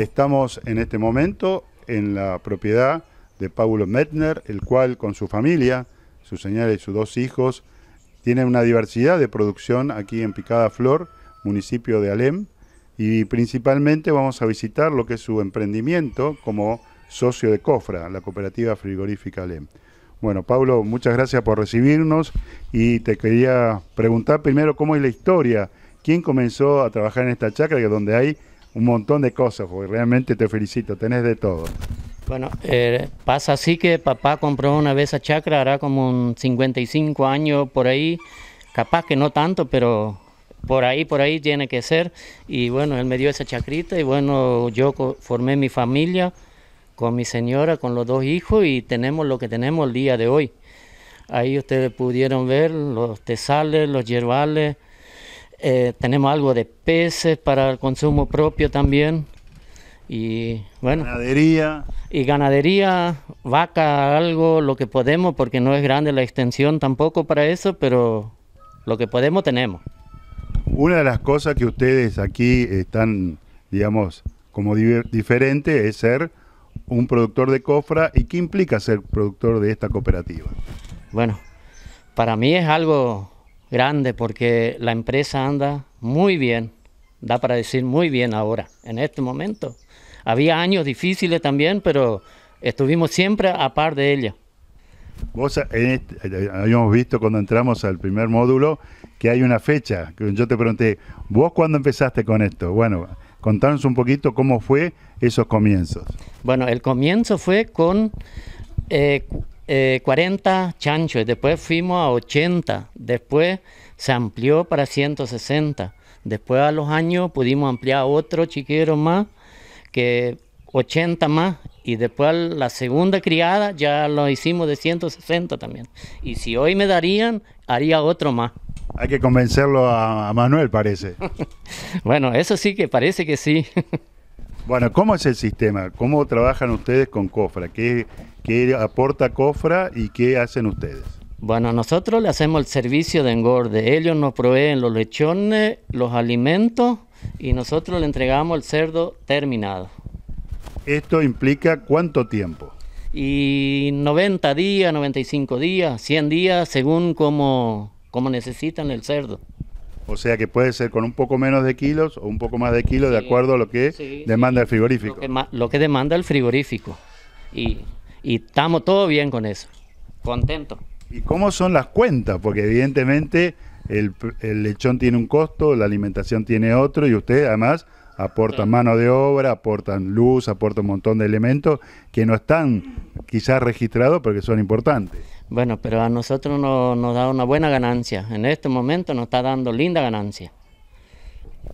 Estamos en este momento en la propiedad de Paulo Metner, el cual con su familia, su señora y sus dos hijos, tiene una diversidad de producción aquí en Picada Flor, municipio de Alem, y principalmente vamos a visitar lo que es su emprendimiento como socio de Cofra, la cooperativa frigorífica Alem. Bueno, Pablo, muchas gracias por recibirnos y te quería preguntar primero cómo es la historia, quién comenzó a trabajar en esta chacra, que donde hay un montón de cosas, porque realmente te felicito, tenés de todo. Bueno, eh, pasa así que papá compró una vez a chacra, hará como un 55 años por ahí, capaz que no tanto, pero por ahí, por ahí tiene que ser. Y bueno, él me dio esa chacrita y bueno, yo formé mi familia con mi señora, con los dos hijos y tenemos lo que tenemos el día de hoy. Ahí ustedes pudieron ver los tesales, los yerbales, eh, tenemos algo de peces para el consumo propio también. Y bueno. Ganadería. Y ganadería, vaca, algo, lo que podemos, porque no es grande la extensión tampoco para eso, pero lo que podemos tenemos. Una de las cosas que ustedes aquí están, digamos, como diferente es ser un productor de cofra y qué implica ser productor de esta cooperativa. Bueno, para mí es algo grande porque la empresa anda muy bien, da para decir muy bien ahora, en este momento. Había años difíciles también, pero estuvimos siempre a par de ella. Vos eh, eh, habíamos visto cuando entramos al primer módulo que hay una fecha. Yo te pregunté, ¿vos cuándo empezaste con esto? Bueno, contanos un poquito cómo fue esos comienzos. Bueno, el comienzo fue con eh, 40 eh, chanchos, después fuimos a 80, después se amplió para 160, después a los años pudimos ampliar otro chiquero más, que 80 más, y después la segunda criada ya lo hicimos de 160 también. Y si hoy me darían, haría otro más. Hay que convencerlo a, Manuel, parece. bueno, eso sí que parece que sí. bueno, ¿cómo es el sistema? ¿Cómo trabajan ustedes con COFRA? ¿Qué aporta COFRA y qué hacen ustedes? Bueno, nosotros le hacemos el servicio de engorde. Ellos nos proveen los lechones, los alimentos y nosotros le entregamos el cerdo terminado. ¿Esto implica cuánto tiempo? Y 90 días, 95 días, 100 días, según como, como necesitan el cerdo. O sea que puede ser con un poco menos de kilos o un poco más de kilos, de acuerdo a lo que demanda el frigorífico. Lo que, lo que demanda el frigorífico. Y y estamos todos bien con eso, contento. ¿Y cómo son las cuentas? Porque evidentemente el, lechón tiene un costo, la alimentación tiene otro y usted además aportan mano de obra, aportan luz, aporta un montón de elementos que no están quizás registrados porque son importantes. Bueno, pero a nosotros nos, da una buena ganancia. En este momento nos está dando linda ganancia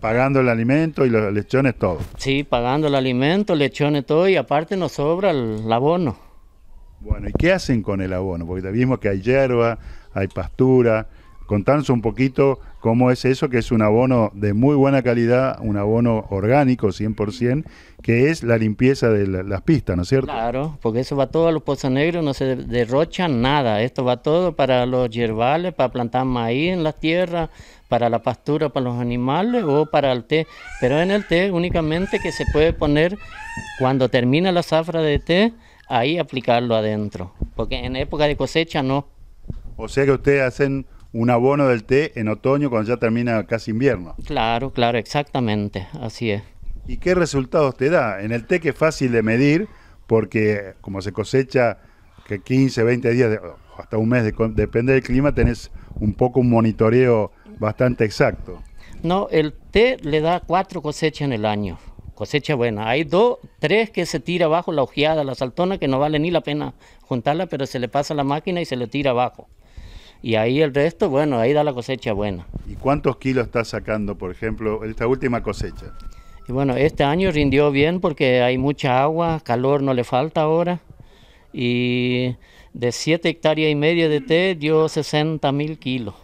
pagando el alimento y los lechones todo. Sí, pagando el alimento, lechones todo y aparte nos sobra el abono. Bueno, ¿y qué hacen con el abono? Porque vimos que hay hierba, hay pastura. Contanos un poquito cómo es eso, que es un abono de muy buena calidad, un abono orgánico 100%, que es la limpieza de las pistas, ¿no es cierto? Claro, porque eso va todo a los pozos negros, no se derrocha nada. Esto va todo para los yerbales, para plantar maíz en las tierras, para la pastura, para los animales o para el té. Pero en el té únicamente que se puede poner cuando termina la zafra de té ahí aplicarlo adentro, porque en época de cosecha no. O sea que ustedes hacen un abono del té en otoño cuando ya termina casi invierno. Claro, claro, exactamente, así es. ¿Y qué resultados te da? En el té que es fácil de medir, porque como se cosecha que 15, 20 días, hasta un mes, depende del clima, tenés un poco un monitoreo bastante exacto. No, el té le da cuatro cosechas en el año cosecha buena. Hay dos, tres que se tira abajo la ojeada, la saltona, que no vale ni la pena juntarla, pero se le pasa la máquina y se le tira abajo. Y ahí el resto, bueno, ahí da la cosecha buena. ¿Y cuántos kilos está sacando, por ejemplo, esta última cosecha? Y bueno, este año rindió bien porque hay mucha agua, calor no le falta ahora. Y de 7 hectáreas y media de té dio 60 mil kilos.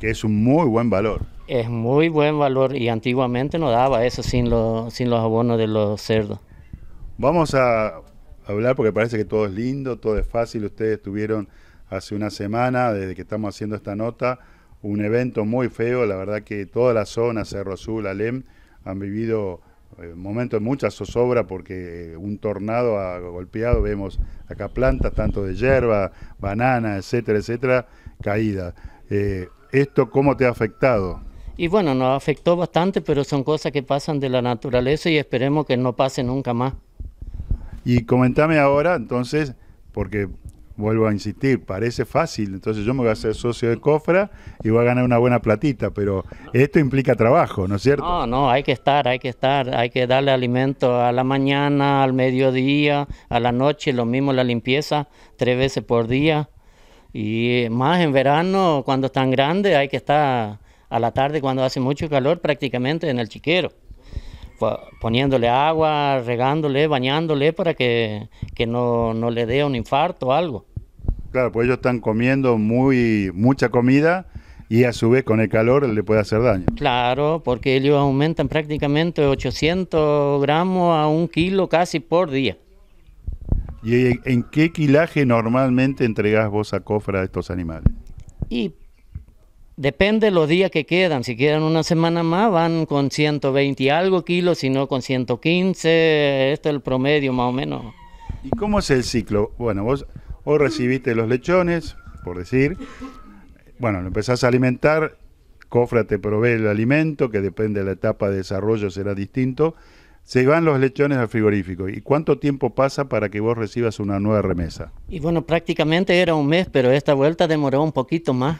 Que es un muy buen valor es muy buen valor y antiguamente no daba eso sin, sin los abonos de los cerdos. Vamos a hablar porque parece que todo es lindo, todo es fácil. Ustedes tuvieron hace una semana, desde que estamos haciendo esta nota, un evento muy feo. La verdad que toda la zona, Cerro Azul, Alem, han vivido eh, momentos de mucha zozobra porque eh, un tornado ha golpeado. Vemos acá plantas, tanto de hierba, banana, etcétera, etcétera, caída. Eh, ¿Esto cómo te ha afectado? Y bueno, nos afectó bastante, pero son cosas que pasan de la naturaleza y esperemos que no pase nunca más. Y comentame ahora, entonces, porque vuelvo a insistir, parece fácil, entonces yo me voy a hacer socio de Cofra y voy a ganar una buena platita, pero esto implica trabajo, ¿no es cierto? No, no, hay que estar, hay que estar, hay que darle alimento a la mañana, al mediodía, a la noche, lo mismo la limpieza, tres veces por día, y más en verano, cuando están grandes, hay que estar a la tarde cuando hace mucho calor prácticamente en el chiquero, poniéndole agua, regándole, bañándole para que, no, le dé un infarto o algo. Claro, pues ellos están comiendo muy mucha comida y a su vez con el calor le puede hacer daño. Claro, porque ellos aumentan prácticamente 800 gramos a un kilo casi por día. ¿Y en qué quilaje normalmente entregás vos a cofra a estos animales? Y Depende los días que quedan. Si quedan una semana más, van con 120 y algo kilos, si no con 115. Esto es el promedio más o menos. ¿Y cómo es el ciclo? Bueno, vos, vos recibiste los lechones, por decir. Bueno, lo empezás a alimentar. Cofra te provee el alimento, que depende de la etapa de desarrollo, será distinto. Se van los lechones al frigorífico. ¿Y cuánto tiempo pasa para que vos recibas una nueva remesa? Y bueno, prácticamente era un mes, pero esta vuelta demoró un poquito más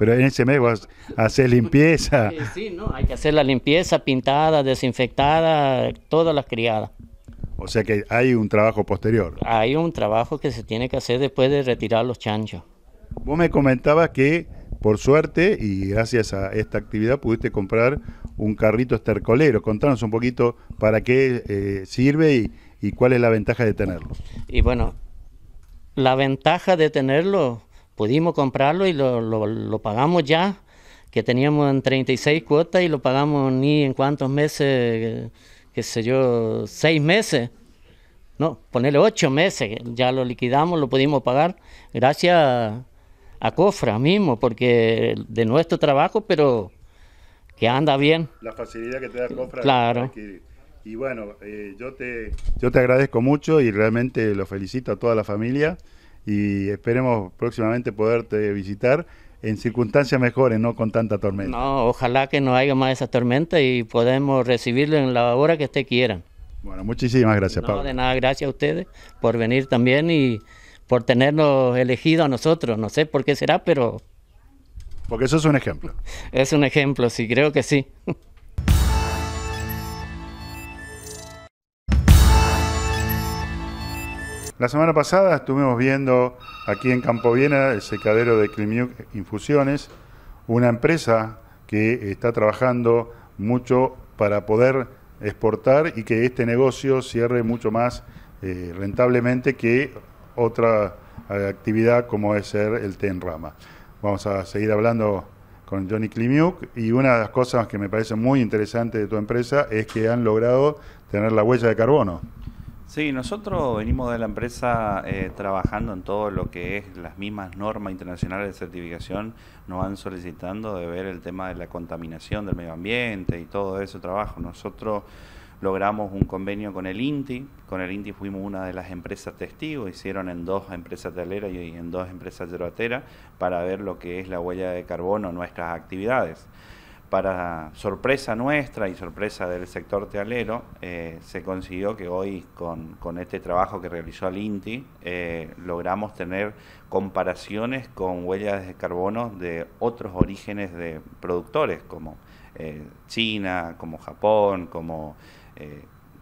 pero en ese mes vas a hacer limpieza. Sí, no, hay que hacer la limpieza pintada, desinfectada, todas las criadas. O sea que hay un trabajo posterior. Hay un trabajo que se tiene que hacer después de retirar los chanchos. Vos me comentabas que, por suerte y gracias a esta actividad, pudiste comprar un carrito estercolero. Contanos un poquito para qué eh, sirve y cuál es la ventaja de tenerlo. Y bueno, la ventaja de tenerlo pudimos comprarlo y lo, pagamos ya, que teníamos en 36 cuotas y lo pagamos ni en cuántos meses, qué sé yo, seis meses. No, ponerle ocho meses, ya lo liquidamos, lo pudimos pagar gracias a, Cofra mismo, porque de nuestro trabajo, pero que anda bien. La facilidad que te da Cofra. Claro. y bueno, eh, yo, te, yo te agradezco mucho y realmente lo felicito a toda la familia y esperemos próximamente poderte visitar en circunstancias mejores, no con tanta tormenta. No, ojalá que no haya más esa tormenta y podemos recibirlo en la hora que usted quiera. Bueno, muchísimas gracias, Pablo. De nada, gracias a ustedes por venir también y por tenernos elegido a nosotros. No sé por qué será, pero... Porque eso es un ejemplo. Es un ejemplo, sí, creo que sí. La semana pasada estuvimos viendo aquí en Campo Viena el secadero de Climiuk Infusiones, una empresa que está trabajando mucho para poder exportar y que este negocio cierre mucho más eh, rentablemente que otra eh, actividad como es ser el té en rama. Vamos a seguir hablando con Johnny Klimiuk y una de las cosas que me parece muy interesante de tu empresa es que han logrado tener la huella de carbono. Sí, nosotros venimos de la empresa eh, trabajando en todo lo que es las mismas normas internacionales de certificación, nos van solicitando de ver el tema de la contaminación del medio ambiente y todo ese trabajo. Nosotros logramos un convenio con el INTI, con el INTI fuimos una de las empresas testigos, hicieron en dos empresas telera y en dos empresas yeroateras para ver lo que es la huella de carbono en nuestras actividades para sorpresa nuestra y sorpresa del sector tealero, eh, se consiguió que hoy con, este trabajo que realizó el INTI eh, logramos tener comparaciones con huellas de carbono de otros orígenes de productores como eh, China, como Japón, como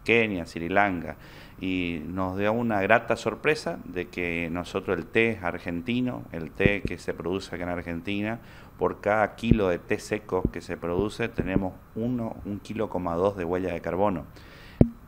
Kenia, Sri Lanka y nos dio una grata sorpresa de que nosotros el té argentino, el té que se produce acá en Argentina, por cada kilo de té seco que se produce tenemos 1,2 kilo de huella de carbono,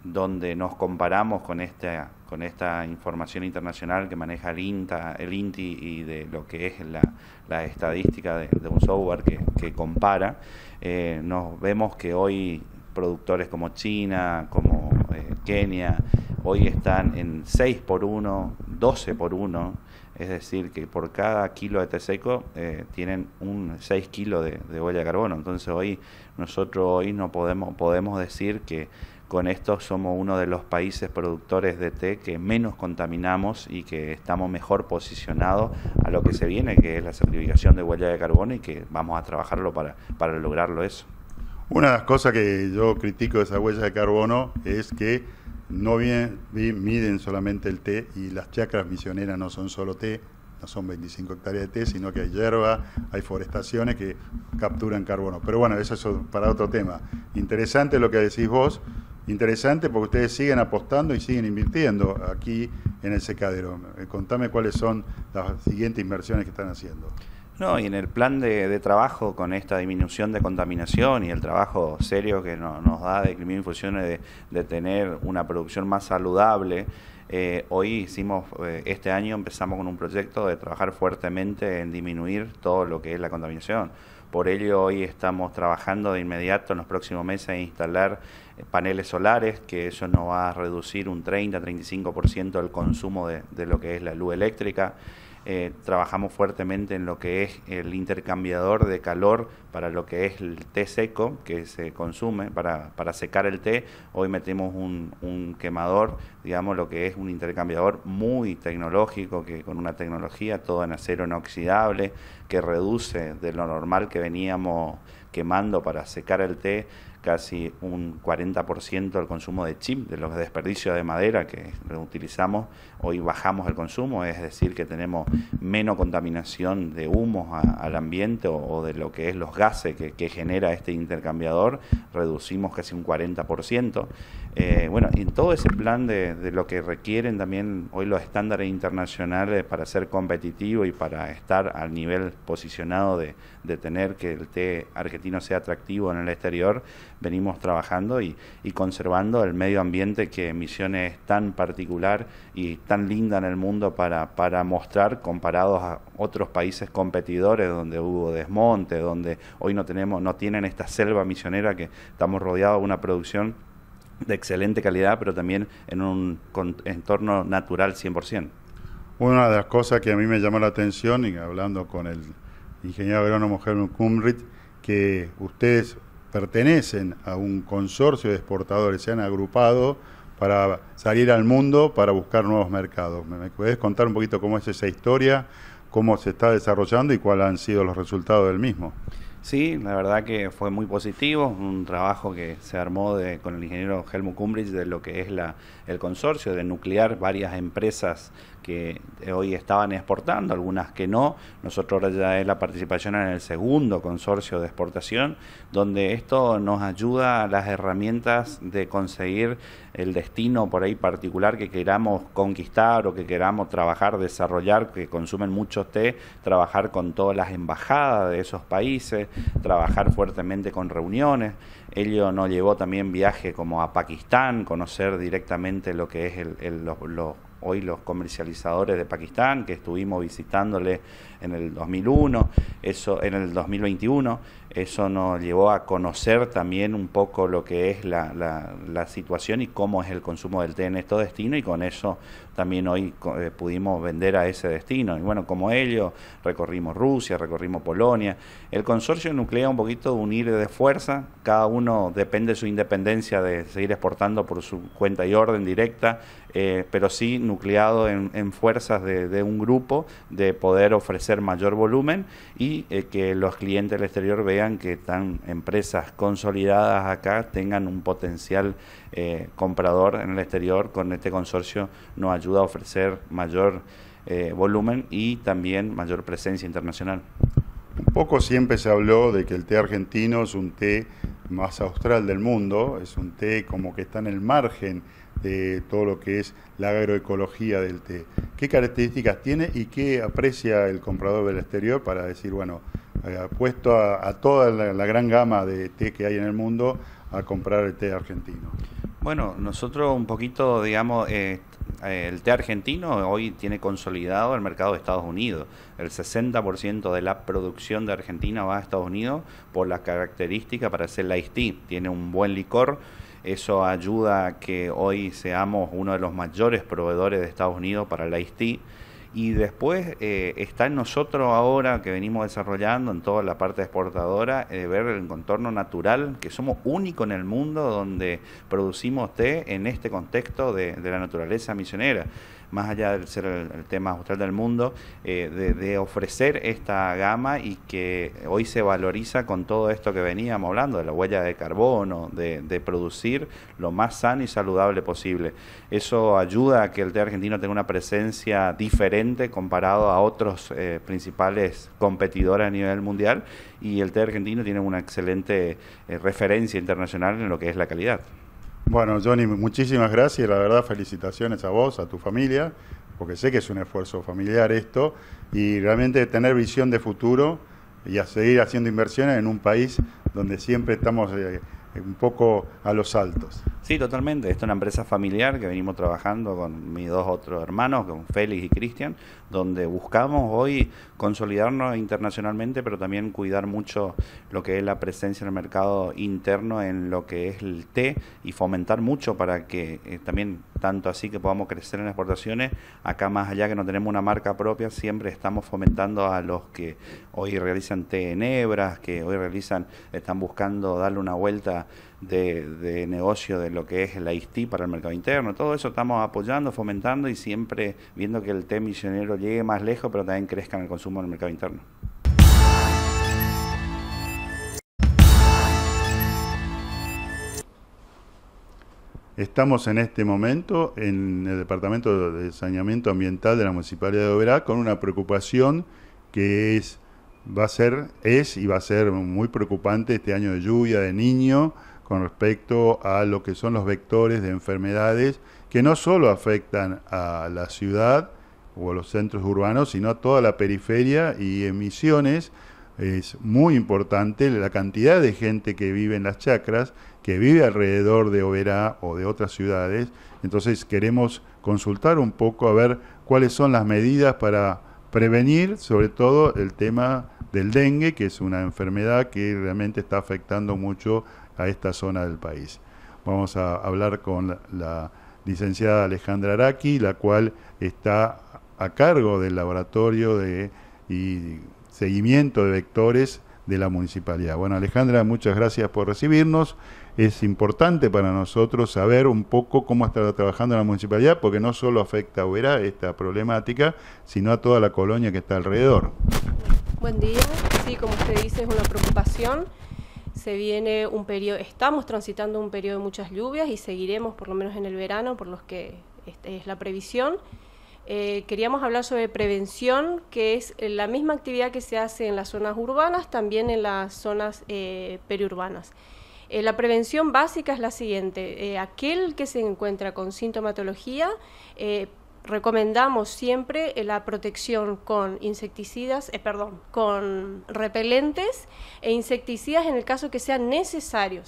donde nos comparamos con esta, con esta información internacional que maneja el, INTA, el INTI y de lo que es la, estadística de, un software que, compara, eh, nos vemos que hoy productores como China, como eh, Kenia, hoy están en 6 por 1, 12 por 1, es decir, que por cada kilo de té seco eh, tienen un 6 kilos de, huella de carbono. Entonces hoy nosotros hoy no podemos, podemos decir que con esto somos uno de los países productores de té que menos contaminamos y que estamos mejor posicionados a lo que se viene, que es la certificación de huella de carbono y que vamos a trabajarlo para, para lograrlo eso. Una de las cosas que yo critico de esa huella de carbono es que no bien, miden solamente el té y las chacras misioneras no son solo té, no son 25 hectáreas de té, sino que hay hierba, hay forestaciones que capturan carbono. Pero bueno, eso es para otro tema. Interesante lo que decís vos, interesante porque ustedes siguen apostando y siguen invirtiendo aquí en el secadero. Eh, contame cuáles son las siguientes inversiones que están haciendo. No, y en el plan de, trabajo con esta disminución de contaminación y el trabajo serio que nos da de Infusiones de, tener una producción más saludable, eh, hoy hicimos, eh, este año empezamos con un proyecto de trabajar fuertemente en disminuir todo lo que es la contaminación. Por ello hoy estamos trabajando de inmediato en los próximos meses en instalar eh, paneles solares, que eso nos va a reducir un 30-35% el consumo de lo que es la luz eléctrica. Eh, trabajamos fuertemente en lo que es el intercambiador de calor para lo que es el té seco que se consume para, para secar el té. Hoy metemos un, un, quemador, digamos, lo que es un intercambiador muy tecnológico, que con una tecnología toda en acero inoxidable, que reduce de lo normal que veníamos quemando para secar el té casi un 40% el consumo de chip, de los desperdicios de madera que utilizamos hoy bajamos el consumo, es decir, que tenemos menos contaminación de humos al ambiente o, de lo que es los gases que, genera este intercambiador, reducimos casi un 40%. Eh, bueno, en todo ese plan de, lo que requieren también hoy los estándares internacionales para ser competitivo y para estar al nivel posicionado de, tener que el té argentino sea atractivo en el exterior, venimos trabajando y, y conservando el medio ambiente que emisiones es tan particular y tan tan linda en el mundo para, para mostrar comparados a otros países competidores donde hubo desmonte, donde hoy no tenemos, no tienen esta selva misionera que estamos rodeados de una producción de excelente calidad, pero también en un entorno natural 100%. Una de las cosas que a mí me llamó la atención, y hablando con el ingeniero agrónomo Helmut Kumrit, que ustedes pertenecen a un consorcio de exportadores, se han agrupado para salir al mundo, para buscar nuevos mercados. ¿Me puedes contar un poquito cómo es esa historia, cómo se está desarrollando y cuáles han sido los resultados del mismo? Sí, la verdad que fue muy positivo, un trabajo que se armó de, con el ingeniero Helmut Kumbrich de lo que es la, el consorcio de nuclear varias empresas que eh, hoy estaban exportando, algunas que no. Nosotros ya es la participación en el segundo consorcio de exportación, donde esto nos ayuda a las herramientas de conseguir el destino por ahí particular que queramos conquistar o que queramos trabajar, desarrollar, que consumen mucho té, trabajar con todas las embajadas de esos países, trabajar fuertemente con reuniones. Ello nos llevó también viaje como a Pakistán, conocer directamente lo que es el, el, hoy los comercializadores de Pakistán, que estuvimos visitándole en el 2001, eso, en el 2021. Eso nos llevó a conocer también un poco lo que es la, situación y cómo es el consumo del té en estos destinos y con eso también hoy eh, pudimos vender a ese destino. Y bueno, como ellos, recorrimos Rusia, recorrimos Polonia. El consorcio nuclea un poquito unir de fuerza, cada uno depende de su independencia de seguir exportando por su cuenta y orden directa, eh, pero sí nucleado en, fuerzas de, un grupo de poder ofrecer mayor volumen y eh, que los clientes del exterior vean que tan empresas consolidadas acá tengan un potencial eh, comprador en el exterior. Con este consorcio nos ayuda a ofrecer mayor eh, volumen y también mayor presencia internacional. Un poco siempre se habló de que el té argentino es un té más austral del mundo, es un té como que está en el margen de todo lo que es la agroecología del té. ¿Qué características tiene y qué aprecia el comprador del exterior para decir, bueno, eh, puesto a, toda la, gran gama de té que hay en el mundo a comprar el té argentino. Bueno, nosotros un poquito, digamos, eh, el té argentino hoy tiene consolidado el mercado de Estados Unidos. El 60% de la producción de Argentina va a Estados Unidos por la característica para hacer la tea. Tiene un buen licor. Eso ayuda a que hoy seamos uno de los mayores proveedores de Estados Unidos para la tea y después eh, está en nosotros ahora que venimos desarrollando en toda la parte exportadora de eh, ver el contorno natural, que somos único en el mundo donde producimos té en este contexto de la naturaleza misionera más allá de ser el, tema austral del mundo, eh, de, ofrecer esta gama y que hoy se valoriza con todo esto que veníamos hablando, de la huella de carbono, de, producir lo más sano y saludable posible. Eso ayuda a que el té argentino tenga una presencia diferente comparado a otros eh, principales competidores a nivel mundial y el té argentino tiene una excelente eh, referencia internacional en lo que es la calidad. Bueno, Johnny, muchísimas gracias. La verdad, felicitaciones a vos, a tu familia, porque sé que es un esfuerzo familiar esto, y realmente tener visión de futuro y a seguir haciendo inversiones en un país donde siempre estamos... Eh, eh, un poco a los altos. Sí, totalmente. Esta es una empresa familiar que venimos trabajando con mis dos otros hermanos, con Félix y Cristian, donde buscamos hoy consolidarnos internacionalmente, pero también cuidar mucho lo que es la presencia en el mercado interno en lo que es el té y fomentar mucho para que eh, también tanto así que podamos crecer en exportaciones. Acá más allá que no tenemos una marca propia, siempre estamos fomentando a los que hoy realizan té en hebras, que hoy realizan, están buscando darle una vuelta de, negocio de lo que es la ISTI para el mercado interno. Todo eso estamos apoyando, fomentando y siempre viendo que el té misionero llegue más lejos, pero también crezca en el consumo en el mercado interno. Estamos en este momento en el Departamento de Saneamiento Ambiental de la Municipalidad de Oberá con una preocupación que es, va a ser, es y va a ser muy preocupante este año de lluvia, de niño, con respecto a lo que son los vectores de enfermedades que no solo afectan a la ciudad o a los centros urbanos, sino a toda la periferia y emisiones. Es muy importante la cantidad de gente que vive en las chacras que vive alrededor de Oberá o de otras ciudades. Entonces queremos consultar un poco a ver cuáles son las medidas para prevenir sobre todo el tema del dengue, que es una enfermedad que realmente está afectando mucho a esta zona del país. Vamos a hablar con la, licenciada Alejandra Araki, la cual está a cargo del laboratorio de, seguimiento de vectores de la municipalidad. Bueno, Alejandra, muchas gracias por recibirnos es importante para nosotros saber un poco cómo está trabajando la municipalidad, porque no solo afecta a Uberá esta problemática, sino a toda la colonia que está alrededor. Buen día, sí, como usted dice, es una preocupación. Se viene un periodo, estamos transitando un periodo de muchas lluvias y seguiremos por lo menos en el verano, por los que este es la previsión. Eh, queríamos hablar sobre prevención, que es la misma actividad que se hace en las zonas urbanas, también en las zonas eh, periurbanas. Eh, la prevención básica es la siguiente. Eh, aquel que se encuentra con sintomatología, eh, recomendamos siempre la protección con insecticidas, perdón, con repelentes e insecticidas en el caso que sea necesario,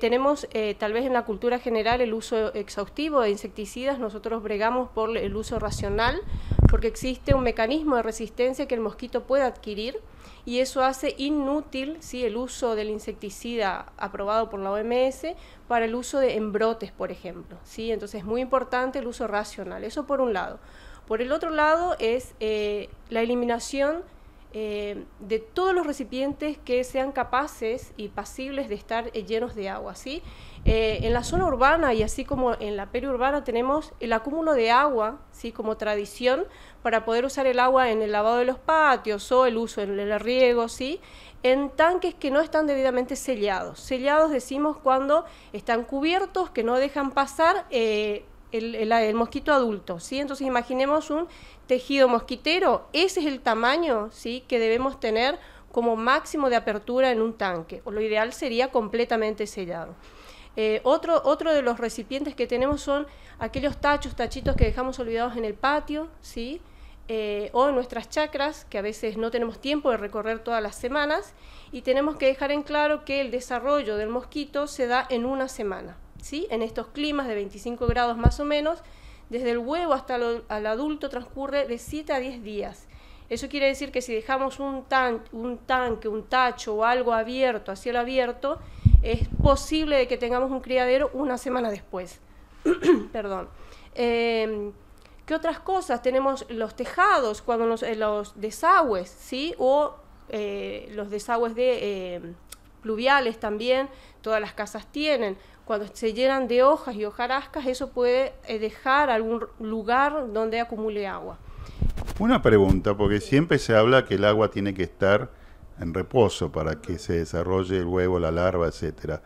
tenemos tal vez en la cultura general el uso exhaustivo de insecticidas, nosotros bregamos por el uso racional porque existe un mecanismo de resistencia que el mosquito puede adquirir y eso hace inútil ¿sí? el uso del insecticida aprobado por la OMS para el uso de embrotes, por ejemplo. ¿sí? Entonces es muy importante el uso racional, eso por un lado. Por el otro lado es eh, la eliminación eh, de todos los recipientes que sean capaces y pasibles de estar eh, llenos de agua. ¿sí? Eh, en la zona urbana y así como en la periurbana tenemos el acúmulo de agua ¿sí? como tradición para poder usar el agua en el lavado de los patios o el uso en el riego, ¿sí? en tanques que no están debidamente sellados. Sellados decimos cuando están cubiertos, que no dejan pasar el, mosquito adulto, ¿sí? Entonces imaginemos un tejido mosquitero, ese es el tamaño, ¿sí? Que debemos tener como máximo de apertura en un tanque, o lo ideal sería completamente sellado. Eh, otro, de los recipientes que tenemos son aquellos tachos, tachitos que dejamos olvidados en el patio, ¿sí? Eh, o en nuestras chacras, que a veces no tenemos tiempo de recorrer todas las semanas, y tenemos que dejar en claro que el desarrollo del mosquito se da en una semana. En estos climas de 25 grados más o menos, desde el huevo hasta el adulto transcurre de 7 a 10 días. Eso quiere decir que si dejamos un, tan, un tanque, un tacho o algo abierto, a cielo abierto, es posible que tengamos un criadero una semana después. Perdón. Em, ¿Qué otras cosas? Tenemos los tejados, cuando eh, los, desagües, ¿sí? O eh, los desagües de em, pluviales también, todas las casas tienen cuando se llenan de hojas y hojarascas, eso puede eh, dejar algún lugar donde acumule agua. Una pregunta, porque siempre se habla que el agua tiene que estar en reposo para que se desarrolle el huevo, la larva, etcétera.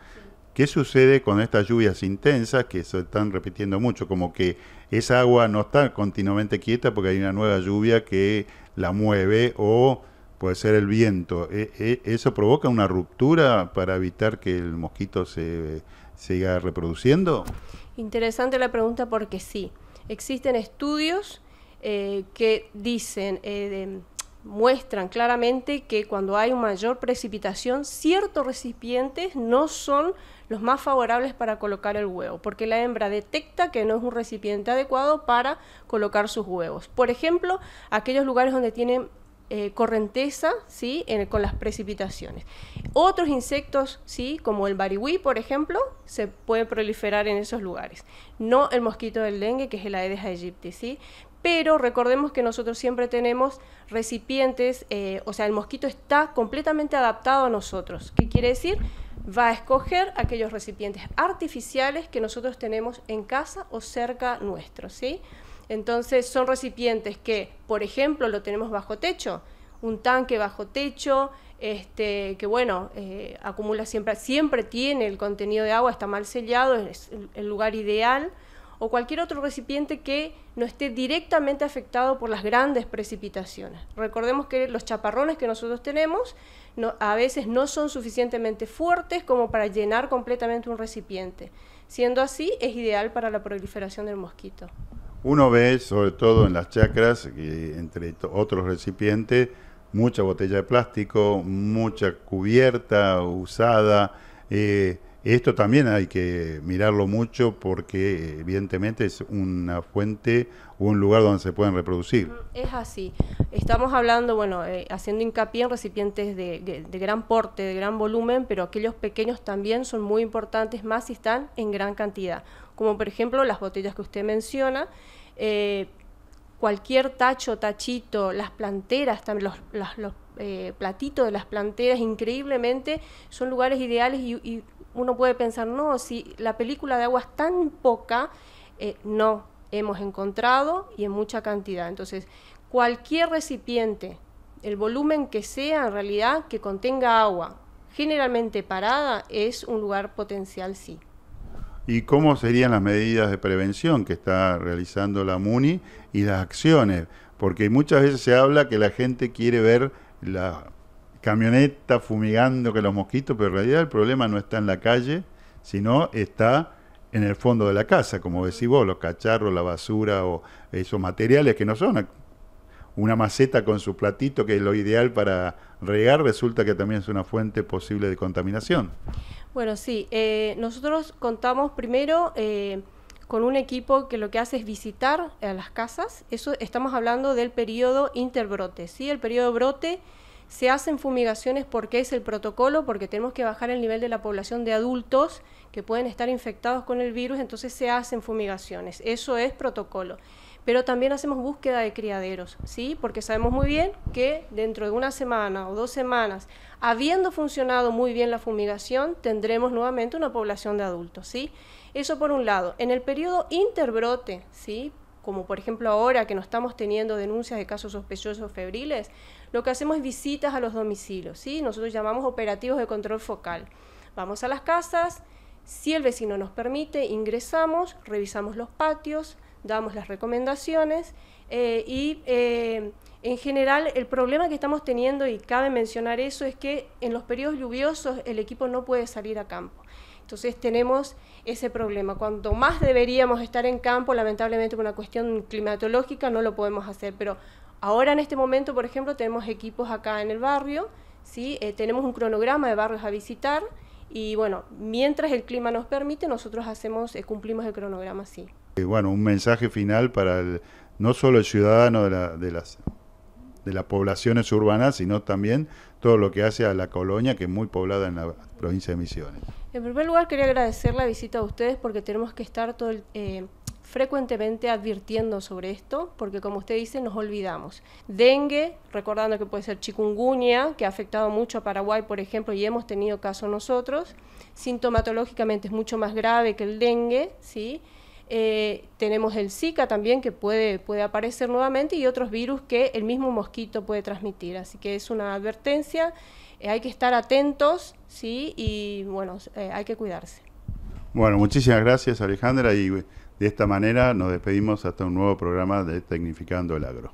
¿Qué sucede con estas lluvias intensas que se están repitiendo mucho? Como que esa agua no está continuamente quieta porque hay una nueva lluvia que la mueve o puede ser el viento. ¿E, e, ¿Eso provoca una ruptura para evitar que el mosquito se siga reproduciendo? Interesante la pregunta porque sí, existen estudios eh, que dicen, eh, muestran claramente que cuando hay mayor precipitación, ciertos recipientes no son los más favorables para colocar el huevo, porque la hembra detecta que no es un recipiente adecuado para colocar sus huevos. Por ejemplo, aquellos lugares donde tienen eh, correnteza ¿sí? con las precipitaciones. Otros insectos, ¿sí? como el bariwí, por ejemplo, se pueden proliferar en esos lugares. No el mosquito del dengue, que es el Aedes aegypti. ¿sí? Pero recordemos que nosotros siempre tenemos recipientes, eh, o sea, el mosquito está completamente adaptado a nosotros. ¿Qué quiere decir? Va a escoger aquellos recipientes artificiales que nosotros tenemos en casa o cerca nuestro. ¿sí? Entonces son recipientes que, por ejemplo, lo tenemos bajo techo, un tanque bajo techo, este, que bueno, eh, acumula siempre, siempre tiene el contenido de agua, está mal sellado, es el lugar ideal, o cualquier otro recipiente que no esté directamente afectado por las grandes precipitaciones. Recordemos que los chaparrones que nosotros tenemos a veces no son suficientemente fuertes como para llenar completamente un recipiente. Siendo así, es ideal para la proliferación del mosquito. Uno ve, sobre todo en las chacras, entre otros recipientes, mucha botella de plástico, mucha cubierta usada, eh, esto también hay que mirarlo mucho porque evidentemente es una fuente o un lugar donde se pueden reproducir. Es así. Estamos hablando, bueno, eh, haciendo hincapié en recipientes de, gran porte, de gran volumen, pero aquellos pequeños también son muy importantes, más si están en gran cantidad. Como por ejemplo las botellas que usted menciona. Eh, cualquier tacho, tachito, las planteras, también los, eh, platitos de las planteras, increíblemente son lugares ideales y uno puede pensar, no, si la película de agua es tan poca, eh, no, hemos encontrado y en mucha cantidad. Entonces, cualquier recipiente, el volumen que sea en realidad, que contenga agua, generalmente parada, es un lugar potencial sí. ¿Y cómo serían las medidas de prevención que está realizando la MUNI y las acciones? Porque muchas veces se habla que la gente quiere ver la camioneta fumigando que los mosquitos, pero en realidad el problema no está en la calle, sino está en el fondo de la casa, como decís vos, los cacharros, la basura o esos materiales que no son una maceta con su platito, que es lo ideal para regar, resulta que también es una fuente posible de contaminación. Bueno, sí, eh, nosotros contamos primero eh, con un equipo que lo que hace es visitar a las casas, eso estamos hablando del periodo interbrote, ¿sí? El periodo brote se hacen fumigaciones porque es el protocolo, porque tenemos que bajar el nivel de la población de adultos que pueden estar infectados con el virus, entonces se hacen fumigaciones. Eso es protocolo. Pero también hacemos búsqueda de criaderos, ¿sí? Porque sabemos muy bien que dentro de una semana o dos semanas, habiendo funcionado muy bien la fumigación, tendremos nuevamente una población de adultos, ¿sí? Eso por un lado. En el periodo interbrote, ¿sí? como por ejemplo ahora que no estamos teniendo denuncias de casos sospechosos febriles, lo que hacemos es visitas a los domicilios, ¿sí? Nosotros llamamos operativos de control focal. Vamos a las casas, si el vecino nos permite, ingresamos, revisamos los patios, damos las recomendaciones eh, y eh, en general el problema que estamos teniendo, y cabe mencionar eso, es que en los periodos lluviosos el equipo no puede salir a campo. Entonces tenemos ese problema. Cuanto más deberíamos estar en campo, lamentablemente por una cuestión climatológica no lo podemos hacer, pero ahora en este momento, por ejemplo, tenemos equipos acá en el barrio, ¿sí? Eh, tenemos un cronograma de barrios a visitar y bueno, mientras el clima nos permite, nosotros hacemos, eh, cumplimos el cronograma, sí. Y eh, bueno, un mensaje final para no solo el ciudadano de, de las de las poblaciones urbanas, sino también todo lo que hace a la colonia, que es muy poblada en la provincia de Misiones. En primer lugar, quería agradecer la visita a ustedes porque tenemos que estar todo eh, frecuentemente advirtiendo sobre esto, porque como usted dice, nos olvidamos. Dengue, recordando que puede ser chikungunya, que ha afectado mucho a Paraguay, por ejemplo, y hemos tenido caso nosotros. Sintomatológicamente es mucho más grave que el dengue, ¿sí? Eh, tenemos el Zika también que puede, puede aparecer nuevamente y otros virus que el mismo mosquito puede transmitir. Así que es una advertencia eh, hay que estar atentos, ¿sí? Y bueno, eh, hay que cuidarse. Bueno, muchísimas gracias Alejandra y eh, de esta manera nos despedimos hasta un nuevo programa de Tecnificando el Agro.